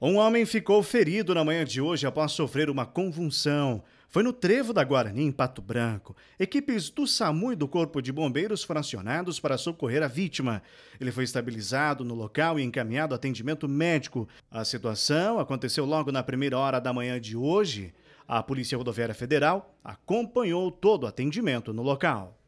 Um homem ficou ferido na manhã de hoje após sofrer uma convulsão. Foi no trevo da Guarani, em Pato Branco. Equipes do SAMU e do Corpo de Bombeiros foram acionados para socorrer a vítima. Ele foi estabilizado no local e encaminhado a atendimento médico. A situação aconteceu logo na primeira hora da manhã de hoje. A Polícia Rodoviária Federal acompanhou todo o atendimento no local.